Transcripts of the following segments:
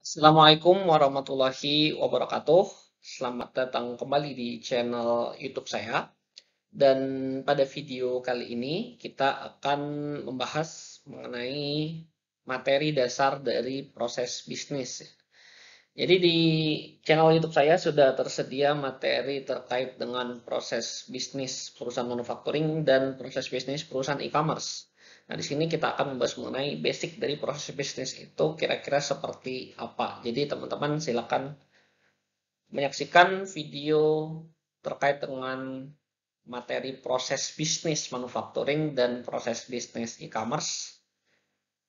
Assalamualaikum warahmatullahi wabarakatuh. Selamat datang kembali di channel YouTube saya. Dan pada video kali ini kita akan membahas mengenai materi dasar dari proses bisnis. Jadi di channel YouTube saya sudah tersedia materi terkait dengan proses bisnis perusahaan manufacturing dan proses bisnis perusahaan e-commerce. Nah, di sini kita akan membahas mengenai basic dari proses bisnis itu kira-kira seperti apa. Jadi, teman-teman silakan menyaksikan video terkait dengan materi proses bisnis manufacturing dan proses bisnis e-commerce.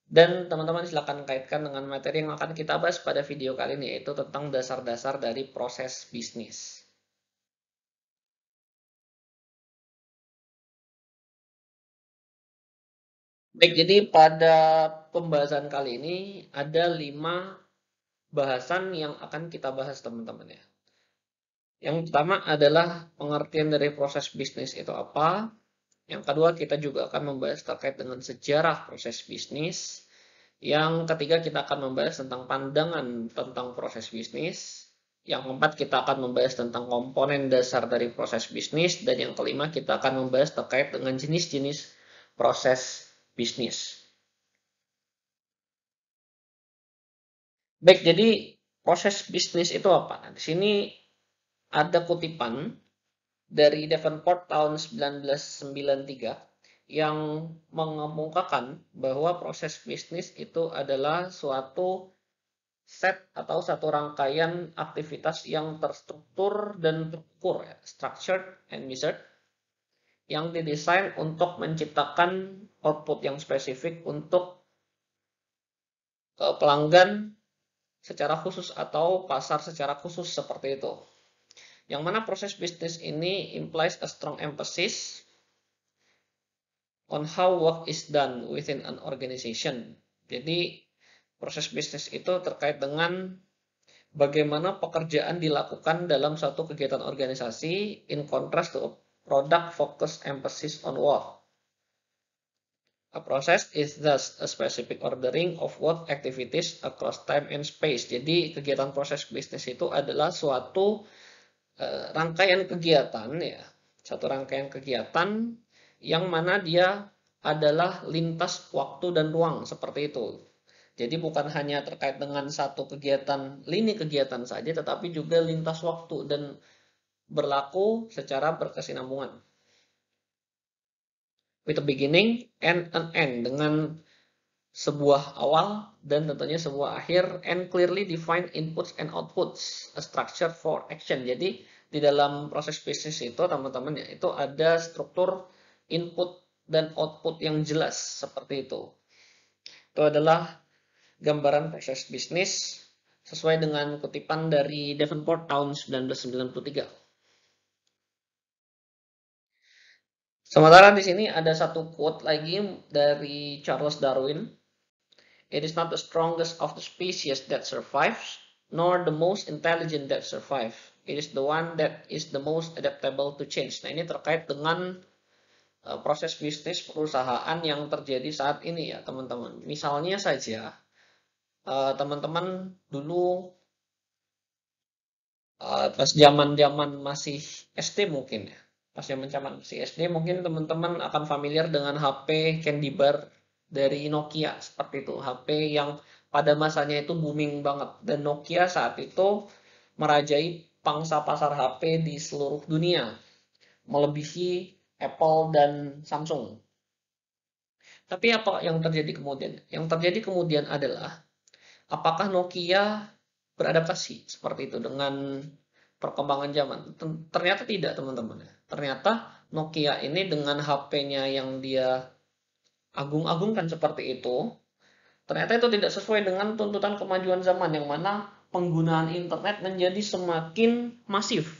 Dan teman-teman silakan kaitkan dengan materi yang akan kita bahas pada video kali ini yaitu tentang dasar-dasar dari proses bisnis. Baik, jadi pada pembahasan kali ini ada lima bahasan yang akan kita bahas teman-teman ya. Yang pertama adalah pengertian dari proses bisnis itu apa. Yang kedua kita juga akan membahas terkait dengan sejarah proses bisnis. Yang ketiga kita akan membahas tentang pandangan tentang proses bisnis. Yang keempat kita akan membahas tentang komponen dasar dari proses bisnis. Dan yang kelima kita akan membahas terkait dengan jenis-jenis proses bisnis bisnis. Baik, jadi proses bisnis itu apa? Nah, di sini ada kutipan dari Davenport tahun 1993 yang mengemukakan bahwa proses bisnis itu adalah suatu set atau satu rangkaian aktivitas yang terstruktur dan terukur, ya, structured and measured, yang didesain untuk menciptakan output yang spesifik untuk eh, pelanggan secara khusus atau pasar secara khusus seperti itu. Yang mana proses bisnis ini implies a strong emphasis on how work is done within an organization. Jadi proses bisnis itu terkait dengan bagaimana pekerjaan dilakukan dalam satu kegiatan organisasi in contrast to Product focus emphasis on what? A process is thus a specific ordering of what activities across time and space. Jadi kegiatan proses bisnis itu adalah suatu uh, rangkaian kegiatan ya, satu rangkaian kegiatan yang mana dia adalah lintas waktu dan ruang seperti itu. Jadi bukan hanya terkait dengan satu kegiatan lini kegiatan saja, tetapi juga lintas waktu dan berlaku secara berkesinambungan. With a beginning and an end dengan sebuah awal dan tentunya sebuah akhir and clearly defined inputs and outputs a structure for action. Jadi di dalam proses bisnis itu teman-teman ya itu ada struktur input dan output yang jelas seperti itu. Itu adalah gambaran proses bisnis sesuai dengan kutipan dari Davenport tahun 1993. Sementara di sini ada satu quote lagi dari Charles Darwin. It is not the strongest of the species that survives, nor the most intelligent that survive. It is the one that is the most adaptable to change. Nah, ini terkait dengan uh, proses bisnis perusahaan yang terjadi saat ini ya, teman-teman. Misalnya saja, eh, teman-teman uh, dulu uh, pas zaman-zaman masih ST mungkin ya, pas zaman zaman si SD mungkin teman-teman akan familiar dengan HP Candy Bar dari Nokia seperti itu HP yang pada masanya itu booming banget dan Nokia saat itu merajai pangsa pasar HP di seluruh dunia melebihi Apple dan Samsung. Tapi apa yang terjadi kemudian? Yang terjadi kemudian adalah apakah Nokia beradaptasi seperti itu dengan perkembangan zaman. Ternyata tidak, teman-teman. Ternyata Nokia ini dengan HP-nya yang dia agung-agungkan seperti itu, ternyata itu tidak sesuai dengan tuntutan kemajuan zaman yang mana penggunaan internet menjadi semakin masif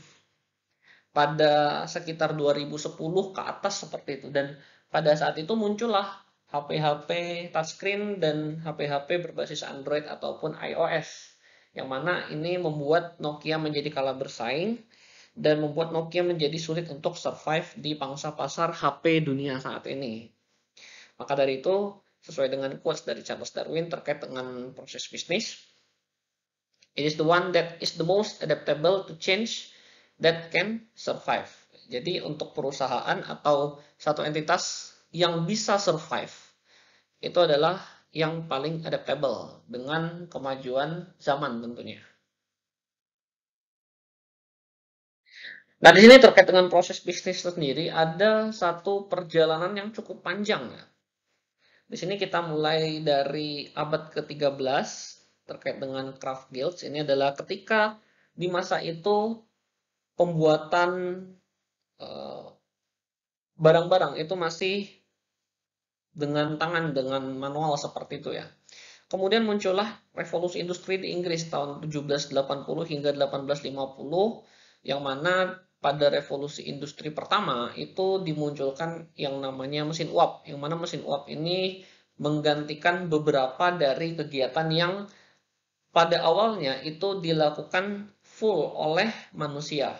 pada sekitar 2010 ke atas seperti itu dan pada saat itu muncullah HP-HP touchscreen dan HP-HP berbasis Android ataupun iOS yang mana ini membuat Nokia menjadi kalah bersaing dan membuat Nokia menjadi sulit untuk survive di pangsa pasar HP dunia saat ini. Maka dari itu, sesuai dengan quotes dari Charles Darwin terkait dengan proses bisnis, it is the one that is the most adaptable to change that can survive. Jadi untuk perusahaan atau satu entitas yang bisa survive, itu adalah yang paling adaptable dengan kemajuan zaman tentunya. Nah, di sini terkait dengan proses bisnis sendiri, ada satu perjalanan yang cukup panjang. Ya. Di sini kita mulai dari abad ke-13 terkait dengan craft guilds. Ini adalah ketika di masa itu pembuatan eh, barang-barang uh, barang -barang itu masih dengan tangan, dengan manual seperti itu ya. Kemudian muncullah revolusi industri di Inggris tahun 1780 hingga 1850 yang mana pada revolusi industri pertama itu dimunculkan yang namanya mesin uap. Yang mana mesin uap ini menggantikan beberapa dari kegiatan yang pada awalnya itu dilakukan full oleh manusia.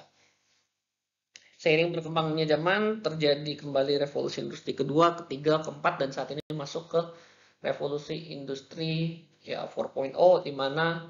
Seiring berkembangnya zaman, terjadi kembali revolusi industri kedua, ketiga, keempat, dan saat ini masuk ke revolusi industri ya 4.0, di mana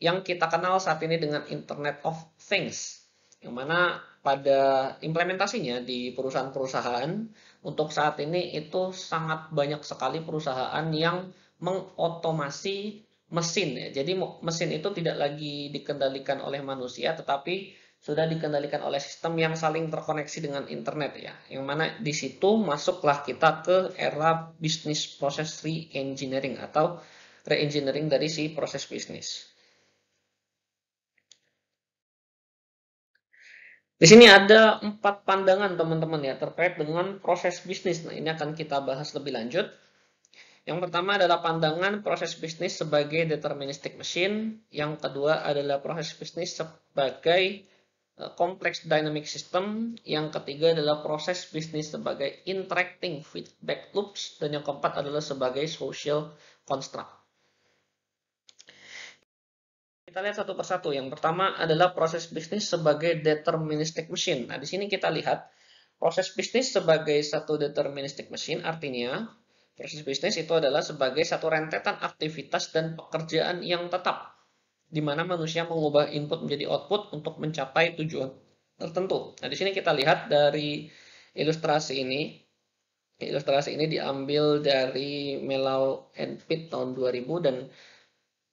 yang kita kenal saat ini dengan Internet of Things, yang mana pada implementasinya di perusahaan-perusahaan, untuk saat ini itu sangat banyak sekali perusahaan yang mengotomasi mesin ya. Jadi mesin itu tidak lagi dikendalikan oleh manusia tetapi sudah dikendalikan oleh sistem yang saling terkoneksi dengan internet ya. Yang mana di situ masuklah kita ke era bisnis proses reengineering atau reengineering dari si proses bisnis. Di sini ada empat pandangan teman-teman ya terkait dengan proses bisnis. Nah ini akan kita bahas lebih lanjut. Yang pertama adalah pandangan proses bisnis sebagai deterministic machine. Yang kedua adalah proses bisnis sebagai Eh, kompleks dynamic system, yang ketiga adalah proses bisnis sebagai interacting feedback loops, dan yang keempat adalah sebagai social construct. Kita lihat satu persatu. Yang pertama adalah proses bisnis sebagai deterministic machine. Nah, di sini kita lihat proses bisnis sebagai satu deterministic machine artinya proses bisnis itu adalah sebagai satu rentetan aktivitas dan pekerjaan yang tetap di mana manusia mengubah input menjadi output untuk mencapai tujuan tertentu. Nah, di sini kita lihat dari ilustrasi ini. Ilustrasi ini diambil dari Melau and Pitt tahun 2000 dan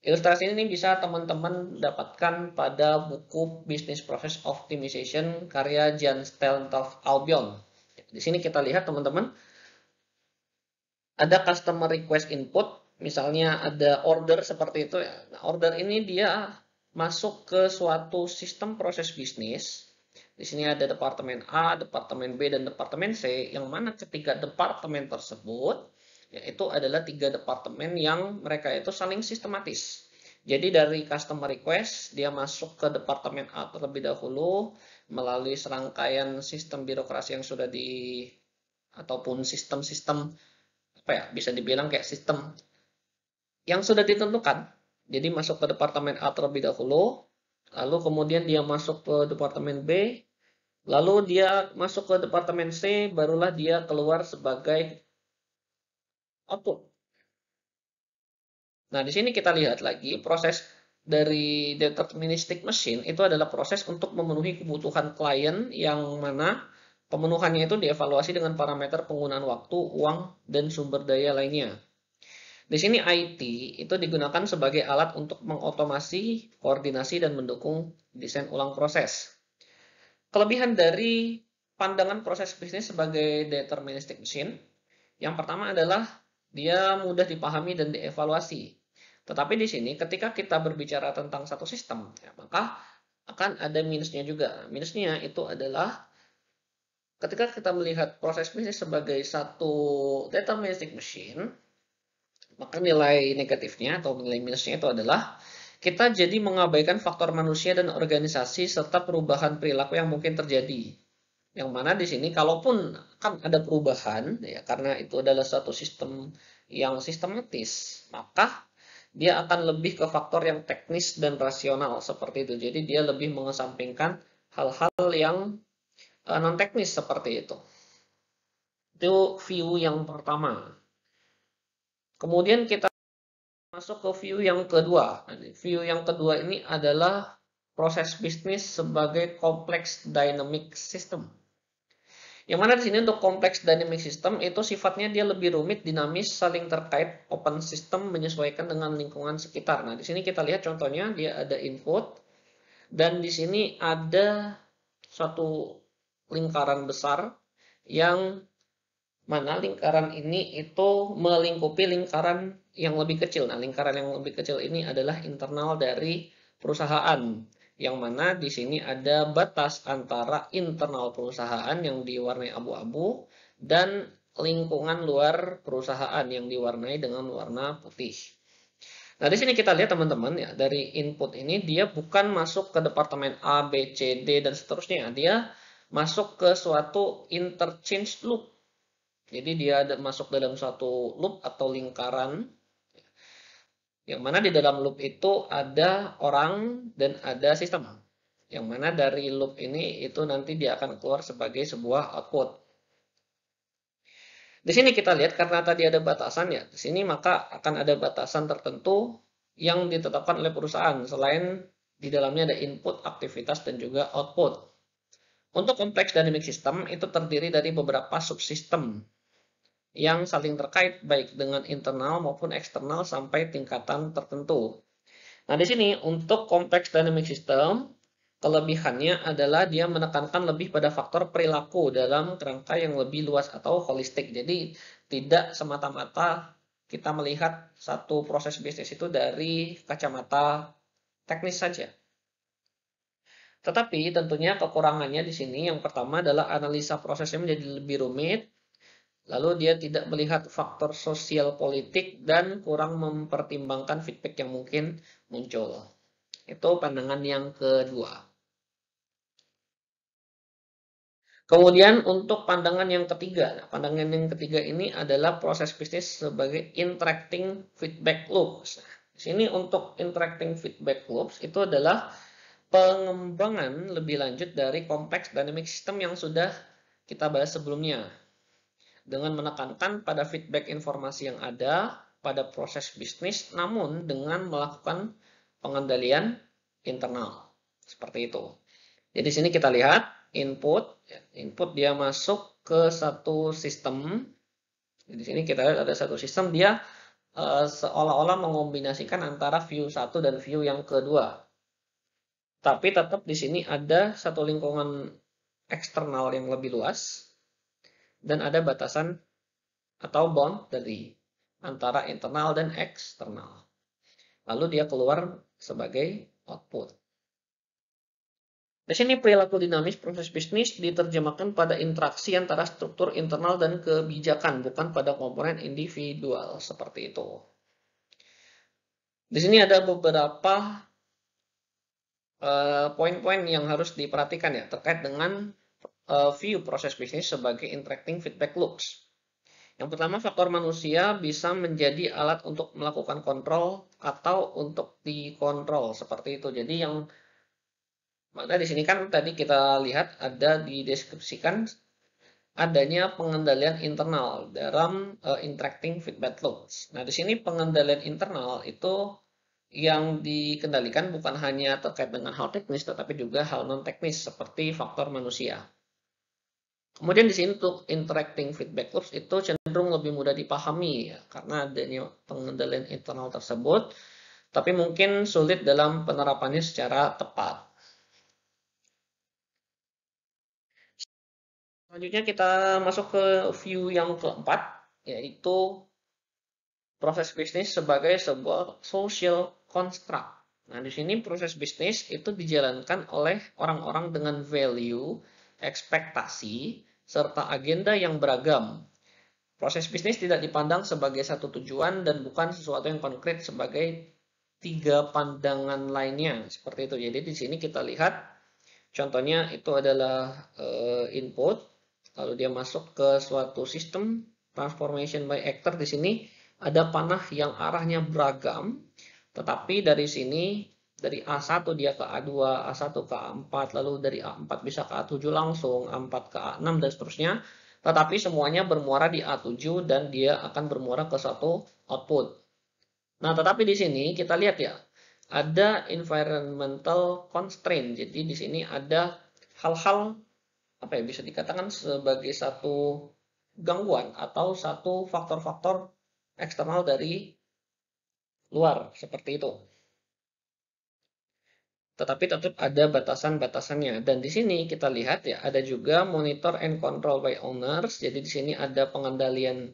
ilustrasi ini bisa teman-teman dapatkan pada buku Business Process Optimization karya Jan Steltov Albion. Di sini kita lihat teman-teman ada customer request input misalnya ada order seperti itu ya. Nah, order ini dia masuk ke suatu sistem proses bisnis. Di sini ada departemen A, departemen B, dan departemen C, yang mana ketiga departemen tersebut yaitu adalah tiga departemen yang mereka itu saling sistematis. Jadi dari customer request dia masuk ke departemen A terlebih dahulu melalui serangkaian sistem birokrasi yang sudah di ataupun sistem-sistem apa ya bisa dibilang kayak sistem yang sudah ditentukan. Jadi masuk ke departemen A terlebih dahulu, lalu kemudian dia masuk ke departemen B, lalu dia masuk ke departemen C, barulah dia keluar sebagai output. Nah, di sini kita lihat lagi proses dari deterministic machine itu adalah proses untuk memenuhi kebutuhan klien yang mana pemenuhannya itu dievaluasi dengan parameter penggunaan waktu, uang, dan sumber daya lainnya. Di sini IT itu digunakan sebagai alat untuk mengotomasi, koordinasi, dan mendukung desain ulang proses. Kelebihan dari pandangan proses bisnis sebagai deterministic machine, yang pertama adalah dia mudah dipahami dan dievaluasi. Tetapi di sini ketika kita berbicara tentang satu sistem, ya, maka akan ada minusnya juga. Minusnya itu adalah ketika kita melihat proses bisnis sebagai satu deterministic machine, maka nilai negatifnya atau nilai minusnya itu adalah kita jadi mengabaikan faktor manusia dan organisasi serta perubahan perilaku yang mungkin terjadi. Yang mana di sini kalaupun kan ada perubahan ya karena itu adalah suatu sistem yang sistematis, maka dia akan lebih ke faktor yang teknis dan rasional seperti itu. Jadi dia lebih mengesampingkan hal-hal yang eh, non teknis seperti itu. Itu view yang pertama. Kemudian kita masuk ke view yang kedua. View yang kedua ini adalah proses bisnis sebagai kompleks dynamic system. Yang mana di sini untuk kompleks dynamic system itu sifatnya dia lebih rumit, dinamis, saling terkait, open system menyesuaikan dengan lingkungan sekitar. Nah, di sini kita lihat contohnya dia ada input dan di sini ada satu lingkaran besar yang mana lingkaran ini itu melingkupi lingkaran yang lebih kecil. Nah, lingkaran yang lebih kecil ini adalah internal dari perusahaan, yang mana di sini ada batas antara internal perusahaan yang diwarnai abu-abu dan lingkungan luar perusahaan yang diwarnai dengan warna putih. Nah, di sini kita lihat teman-teman ya, dari input ini dia bukan masuk ke departemen A, B, C, D, dan seterusnya. Dia masuk ke suatu interchange loop jadi dia masuk dalam suatu loop atau lingkaran ya, yang mana di dalam loop itu ada orang dan ada sistem. Yang mana dari loop ini itu nanti dia akan keluar sebagai sebuah output. Di sini kita lihat karena tadi ada batasan ya. Di sini maka akan ada batasan tertentu yang ditetapkan oleh perusahaan selain di dalamnya ada input, aktivitas dan juga output. Untuk kompleks dynamic system itu terdiri dari beberapa subsistem yang saling terkait baik dengan internal maupun eksternal sampai tingkatan tertentu. Nah, di sini untuk kompleks dynamic system, kelebihannya adalah dia menekankan lebih pada faktor perilaku dalam kerangka yang lebih luas atau holistik. Jadi, tidak semata-mata kita melihat satu proses bisnis itu dari kacamata teknis saja. Tetapi tentunya kekurangannya di sini yang pertama adalah analisa prosesnya menjadi lebih rumit, Lalu dia tidak melihat faktor sosial politik dan kurang mempertimbangkan feedback yang mungkin muncul. Itu pandangan yang kedua. Kemudian untuk pandangan yang ketiga, nah, pandangan yang ketiga ini adalah proses bisnis sebagai interacting feedback loops. Nah, di sini untuk interacting feedback loops itu adalah pengembangan lebih lanjut dari kompleks dynamic system yang sudah kita bahas sebelumnya dengan menekankan pada feedback informasi yang ada pada proses bisnis, namun dengan melakukan pengendalian internal. Seperti itu. Jadi sini kita lihat input, ya, input dia masuk ke satu sistem. Di sini kita lihat ada satu sistem dia uh, seolah-olah mengombinasikan antara view satu dan view yang kedua. Tapi tetap di sini ada satu lingkungan eksternal yang lebih luas dan ada batasan atau bond dari antara internal dan eksternal. Lalu dia keluar sebagai output. Di sini perilaku dinamis proses bisnis diterjemahkan pada interaksi antara struktur internal dan kebijakan, bukan pada komponen individual seperti itu. Di sini ada beberapa eh, poin-poin uh, yang harus diperhatikan ya terkait dengan uh, view proses bisnis sebagai interacting feedback loops. Yang pertama, faktor manusia bisa menjadi alat untuk melakukan kontrol atau untuk dikontrol, seperti itu. Jadi yang maka di sini kan tadi kita lihat ada dideskripsikan adanya pengendalian internal dalam uh, interacting feedback loops. Nah, di sini pengendalian internal itu yang dikendalikan bukan hanya terkait dengan hal teknis, tetapi juga hal non-teknis seperti faktor manusia. Kemudian di sini untuk interacting feedback loops itu cenderung lebih mudah dipahami ya, karena adanya pengendalian internal tersebut, tapi mungkin sulit dalam penerapannya secara tepat. Selanjutnya kita masuk ke view yang keempat, yaitu proses bisnis sebagai sebuah social construct. Nah, di sini proses bisnis itu dijalankan oleh orang-orang dengan value, ekspektasi, serta agenda yang beragam. Proses bisnis tidak dipandang sebagai satu tujuan dan bukan sesuatu yang konkret sebagai tiga pandangan lainnya. Seperti itu. Jadi di sini kita lihat contohnya itu adalah eh, input, lalu dia masuk ke suatu sistem transformation by actor di sini ada panah yang arahnya beragam, tetapi dari sini dari A1 dia ke A2, A1 ke A4, lalu dari A4 bisa ke A7 langsung, A4 ke A6 dan seterusnya. Tetapi semuanya bermuara di A7 dan dia akan bermuara ke satu output. Nah, tetapi di sini kita lihat ya, ada environmental constraint. Jadi di sini ada hal-hal apa ya bisa dikatakan sebagai satu gangguan atau satu faktor-faktor eksternal dari luar seperti itu tetapi tetap ada batasan-batasannya. Dan di sini kita lihat ya, ada juga monitor and control by owners. Jadi di sini ada pengendalian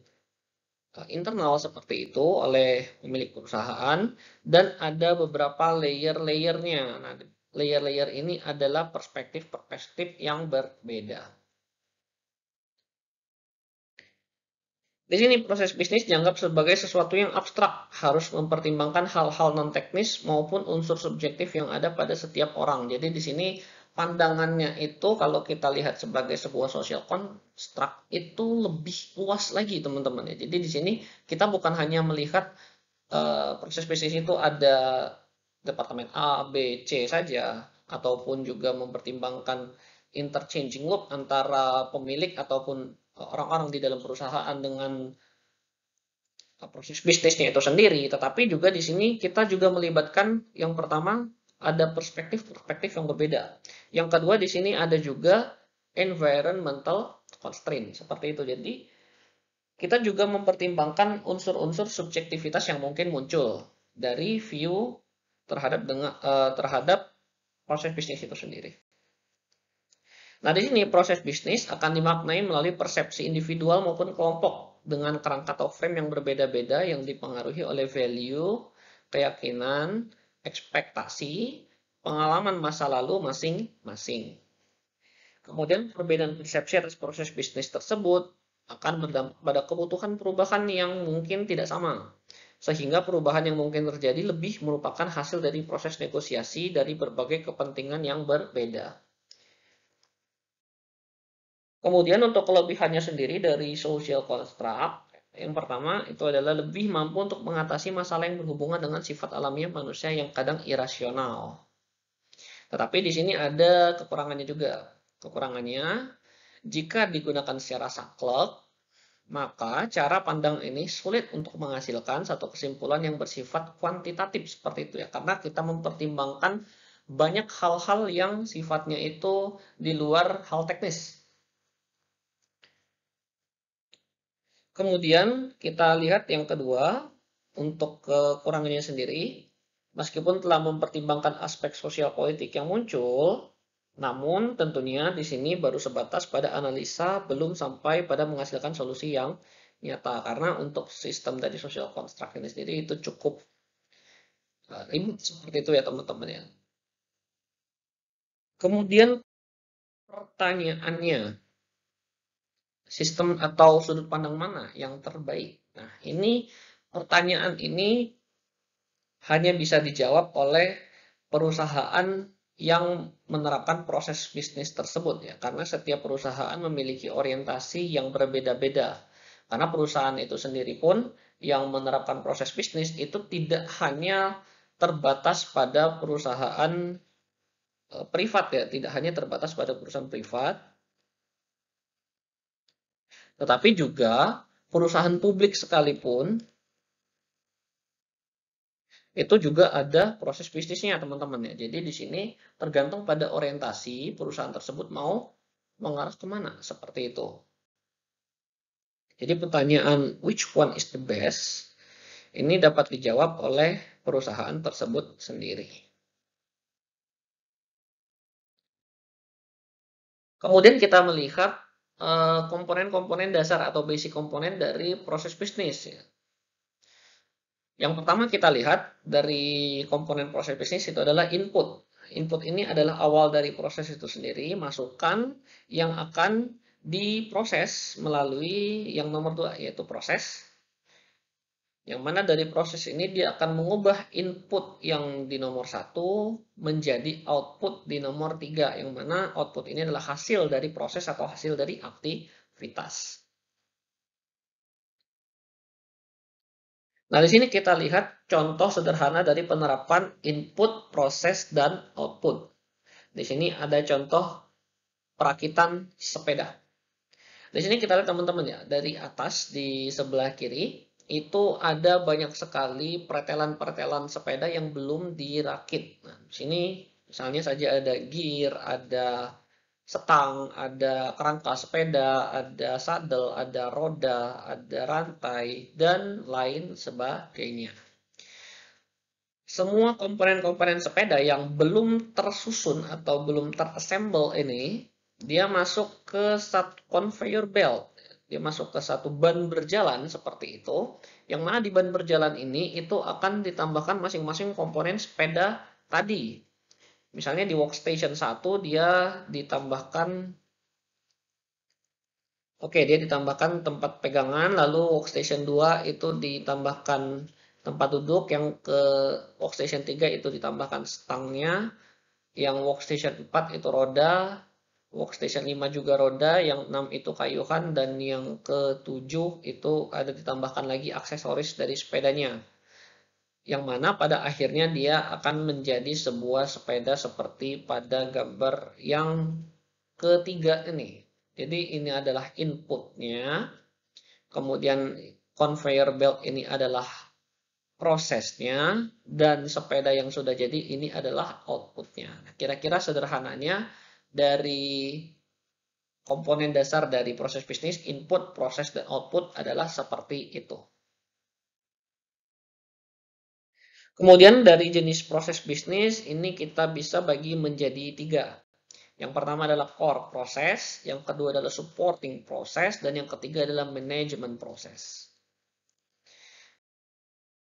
eh, internal seperti itu oleh pemilik perusahaan dan ada beberapa layer-layernya. Nah, layer-layer ini adalah perspektif-perspektif yang berbeda. Di sini proses bisnis dianggap sebagai sesuatu yang abstrak, harus mempertimbangkan hal-hal non-teknis maupun unsur subjektif yang ada pada setiap orang. Jadi di sini pandangannya itu kalau kita lihat sebagai sebuah social construct itu lebih luas lagi teman-teman ya. Jadi di sini kita bukan hanya melihat uh, proses bisnis itu ada departemen A, B, C saja ataupun juga mempertimbangkan interchanging loop antara pemilik ataupun orang-orang di dalam perusahaan dengan proses bisnisnya itu sendiri, tetapi juga di sini kita juga melibatkan yang pertama ada perspektif-perspektif yang berbeda. Yang kedua di sini ada juga environmental constraint seperti itu. Jadi kita juga mempertimbangkan unsur-unsur subjektivitas yang mungkin muncul dari view terhadap dengan, eh, terhadap proses bisnis itu sendiri. Nah, di sini proses bisnis akan dimaknai melalui persepsi individual maupun kelompok dengan kerangka atau frame yang berbeda-beda yang dipengaruhi oleh value, keyakinan, ekspektasi, pengalaman masa lalu masing-masing. Kemudian perbedaan persepsi atas proses bisnis tersebut akan berdampak pada kebutuhan perubahan yang mungkin tidak sama. Sehingga perubahan yang mungkin terjadi lebih merupakan hasil dari proses negosiasi dari berbagai kepentingan yang berbeda. Kemudian untuk kelebihannya sendiri dari social construct, yang pertama itu adalah lebih mampu untuk mengatasi masalah yang berhubungan dengan sifat alamiah manusia yang kadang irasional. Tetapi di sini ada kekurangannya juga. Kekurangannya, jika digunakan secara saklek, maka cara pandang ini sulit untuk menghasilkan satu kesimpulan yang bersifat kuantitatif seperti itu ya karena kita mempertimbangkan banyak hal-hal yang sifatnya itu di luar hal teknis Kemudian kita lihat yang kedua, untuk kekurangannya sendiri, meskipun telah mempertimbangkan aspek sosial politik yang muncul, namun tentunya di sini baru sebatas pada analisa, belum sampai pada menghasilkan solusi yang nyata. Karena untuk sistem dari sosial konstruk ini sendiri itu cukup eh, ribet seperti itu ya teman-teman ya. Kemudian pertanyaannya, sistem atau sudut pandang mana yang terbaik? Nah, ini pertanyaan ini hanya bisa dijawab oleh perusahaan yang menerapkan proses bisnis tersebut ya karena setiap perusahaan memiliki orientasi yang berbeda-beda karena perusahaan itu sendiri pun yang menerapkan proses bisnis itu tidak hanya terbatas pada perusahaan e, privat ya tidak hanya terbatas pada perusahaan privat tetapi juga perusahaan publik sekalipun itu juga ada proses bisnisnya teman-teman ya. Jadi di sini tergantung pada orientasi perusahaan tersebut mau mengarah kemana seperti itu. Jadi pertanyaan which one is the best ini dapat dijawab oleh perusahaan tersebut sendiri. Kemudian kita melihat Eh, komponen-komponen dasar atau basic komponen dari proses bisnis. Ya. Yang pertama kita lihat dari komponen proses bisnis itu adalah input. Input ini adalah awal dari proses itu sendiri, masukan yang akan diproses melalui yang nomor dua yaitu proses yang mana dari proses ini dia akan mengubah input yang di nomor satu menjadi output di nomor tiga. Yang mana output ini adalah hasil dari proses atau hasil dari aktivitas. Nah, di sini kita lihat contoh sederhana dari penerapan input, proses, dan output. Di sini ada contoh perakitan sepeda. Di sini kita lihat teman-teman ya, dari atas di sebelah kiri itu ada banyak sekali pretelan-pretelan sepeda yang belum dirakit. Nah, di sini misalnya saja ada gear, ada setang, ada kerangka sepeda, ada sadel, ada roda, ada rantai, dan lain sebagainya. Semua komponen-komponen sepeda yang belum tersusun atau belum terassemble ini, dia masuk ke satu conveyor belt dia masuk ke satu ban berjalan seperti itu, yang mana di ban berjalan ini itu akan ditambahkan masing-masing komponen sepeda tadi. Misalnya di workstation 1 dia ditambahkan Oke, dia ditambahkan tempat pegangan, lalu workstation 2 itu ditambahkan tempat duduk, yang ke workstation 3 itu ditambahkan stangnya, yang workstation 4 itu roda, workstation 5 juga roda, yang 6 itu kayuhan, dan yang ke-7 itu ada ditambahkan lagi aksesoris dari sepedanya. Yang mana pada akhirnya dia akan menjadi sebuah sepeda seperti pada gambar yang ketiga ini. Jadi ini adalah inputnya, kemudian conveyor belt ini adalah prosesnya, dan sepeda yang sudah jadi ini adalah outputnya. Kira-kira sederhananya, dari komponen dasar dari proses bisnis, input, proses, dan output adalah seperti itu. Kemudian dari jenis proses bisnis, ini kita bisa bagi menjadi tiga. Yang pertama adalah core proses, yang kedua adalah supporting proses, dan yang ketiga adalah management proses.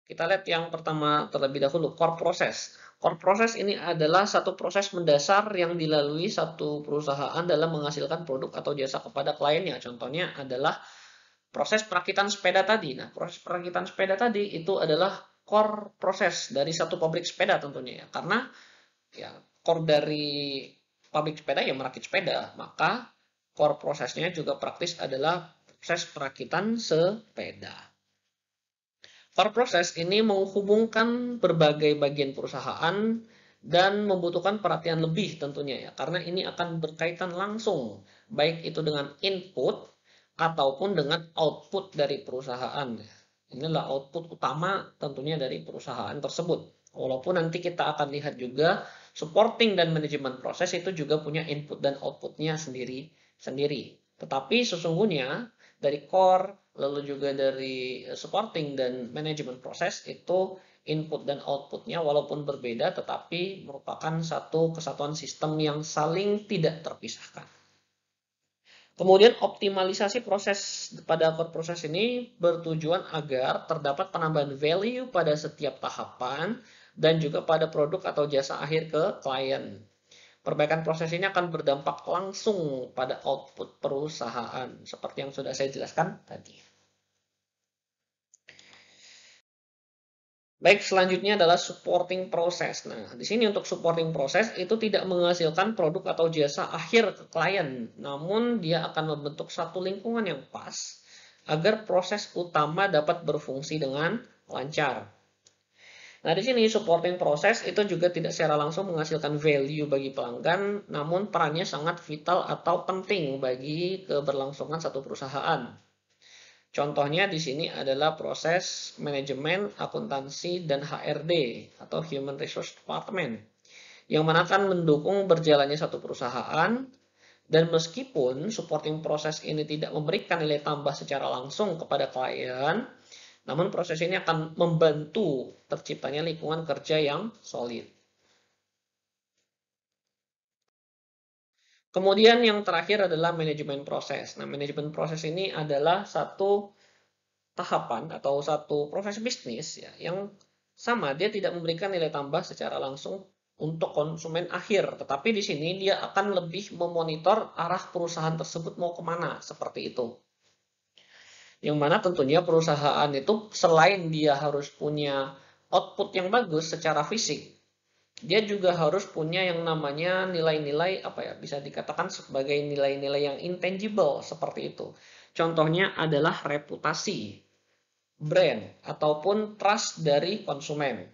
Kita lihat yang pertama terlebih dahulu, core process. Core proses ini adalah satu proses mendasar yang dilalui satu perusahaan dalam menghasilkan produk atau jasa kepada kliennya. Contohnya adalah proses perakitan sepeda tadi. Nah, proses perakitan sepeda tadi itu adalah core proses dari satu pabrik sepeda tentunya ya. Karena ya core dari pabrik sepeda yang merakit sepeda, maka core prosesnya juga praktis adalah proses perakitan sepeda. Core proses ini menghubungkan berbagai bagian perusahaan dan membutuhkan perhatian lebih tentunya ya, karena ini akan berkaitan langsung baik itu dengan input ataupun dengan output dari perusahaan. Inilah output utama tentunya dari perusahaan tersebut. Walaupun nanti kita akan lihat juga supporting dan manajemen proses itu juga punya input dan outputnya sendiri sendiri. Tetapi sesungguhnya dari core lalu juga dari eh, supporting dan manajemen proses itu input dan outputnya walaupun berbeda tetapi merupakan satu kesatuan sistem yang saling tidak terpisahkan. Kemudian optimalisasi proses pada core proses ini bertujuan agar terdapat penambahan value pada setiap tahapan dan juga pada produk atau jasa akhir ke klien. Perbaikan proses ini akan berdampak langsung pada output perusahaan seperti yang sudah saya jelaskan tadi. Baik, selanjutnya adalah supporting process. Nah, di sini untuk supporting process itu tidak menghasilkan produk atau jasa akhir ke klien, namun dia akan membentuk satu lingkungan yang pas agar proses utama dapat berfungsi dengan lancar. Nah, di sini supporting process itu juga tidak secara langsung menghasilkan value bagi pelanggan, namun perannya sangat vital atau penting bagi keberlangsungan satu perusahaan. Contohnya di sini adalah proses manajemen, akuntansi, dan HRD atau Human Resource Department yang mana akan mendukung berjalannya satu perusahaan dan meskipun supporting proses ini tidak memberikan nilai tambah secara langsung kepada klien, namun proses ini akan membantu terciptanya lingkungan kerja yang solid. Kemudian yang terakhir adalah manajemen proses. Nah, manajemen proses ini adalah satu tahapan atau satu proses bisnis ya yang sama dia tidak memberikan nilai tambah secara langsung untuk konsumen akhir, tetapi di sini dia akan lebih memonitor arah perusahaan tersebut mau kemana, seperti itu. Yang mana tentunya perusahaan itu selain dia harus punya output yang bagus secara fisik, dia juga harus punya yang namanya nilai-nilai apa ya bisa dikatakan sebagai nilai-nilai yang intangible seperti itu. Contohnya adalah reputasi brand ataupun trust dari konsumen.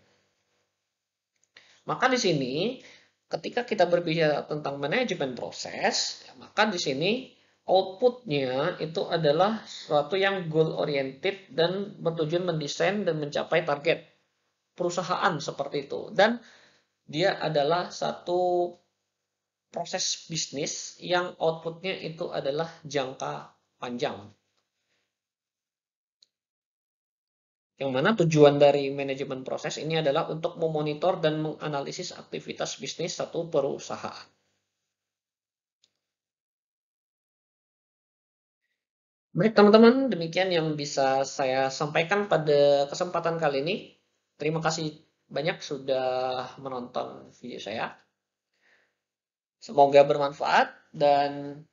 Maka di sini ketika kita berbicara tentang manajemen proses, ya maka di sini outputnya itu adalah suatu yang goal oriented dan bertujuan mendesain dan mencapai target perusahaan seperti itu. Dan dia adalah satu proses bisnis yang outputnya itu adalah jangka panjang. Yang mana tujuan dari manajemen proses ini adalah untuk memonitor dan menganalisis aktivitas bisnis satu perusahaan. Baik teman-teman, demikian yang bisa saya sampaikan pada kesempatan kali ini. Terima kasih banyak sudah menonton video saya. Semoga bermanfaat dan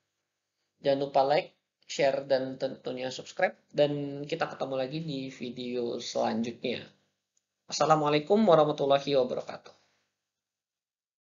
jangan lupa like, share, dan tentunya subscribe. Dan kita ketemu lagi di video selanjutnya. Assalamualaikum warahmatullahi wabarakatuh.